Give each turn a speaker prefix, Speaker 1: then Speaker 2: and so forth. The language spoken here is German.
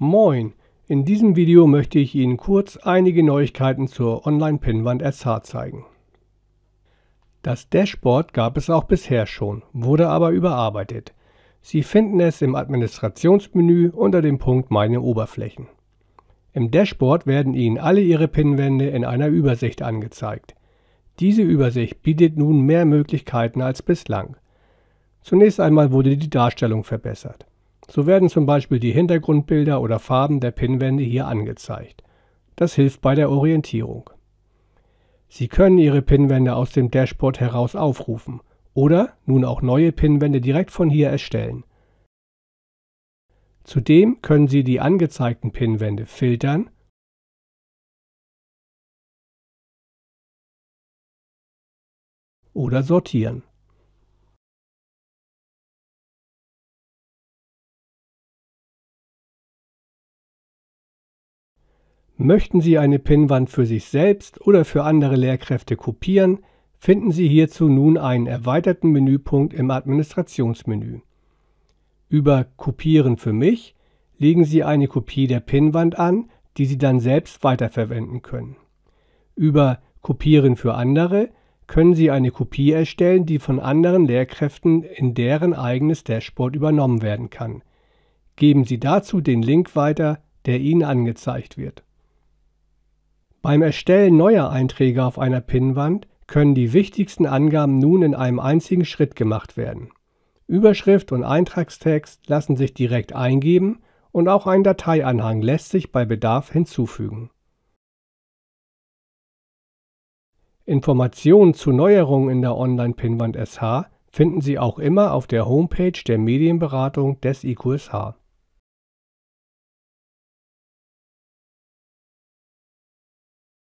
Speaker 1: Moin! In diesem Video möchte ich Ihnen kurz einige Neuigkeiten zur Online-Pinnwand SH zeigen. Das Dashboard gab es auch bisher schon, wurde aber überarbeitet. Sie finden es im Administrationsmenü unter dem Punkt Meine Oberflächen. Im Dashboard werden Ihnen alle Ihre Pinwände in einer Übersicht angezeigt. Diese Übersicht bietet nun mehr Möglichkeiten als bislang. Zunächst einmal wurde die Darstellung verbessert. So werden zum Beispiel die Hintergrundbilder oder Farben der Pinnwände hier angezeigt. Das hilft bei der Orientierung. Sie können Ihre Pinnwände aus dem Dashboard heraus aufrufen oder nun auch neue Pinnwände direkt von hier erstellen. Zudem können Sie die
Speaker 2: angezeigten Pinnwände filtern oder sortieren.
Speaker 1: Möchten Sie eine Pinnwand für sich selbst oder für andere Lehrkräfte kopieren, finden Sie hierzu nun einen erweiterten Menüpunkt im Administrationsmenü. Über Kopieren für mich legen Sie eine Kopie der Pinnwand an, die Sie dann selbst weiterverwenden können. Über Kopieren für andere können Sie eine Kopie erstellen, die von anderen Lehrkräften in deren eigenes Dashboard übernommen werden kann. Geben Sie dazu den Link weiter, der Ihnen angezeigt wird. Beim Erstellen neuer Einträge auf einer Pinnwand können die wichtigsten Angaben nun in einem einzigen Schritt gemacht werden. Überschrift und Eintragstext lassen sich direkt eingeben und auch ein Dateianhang lässt sich bei Bedarf hinzufügen. Informationen zu Neuerungen in der online pinwand SH finden Sie auch immer auf der Homepage der Medienberatung des IQSH.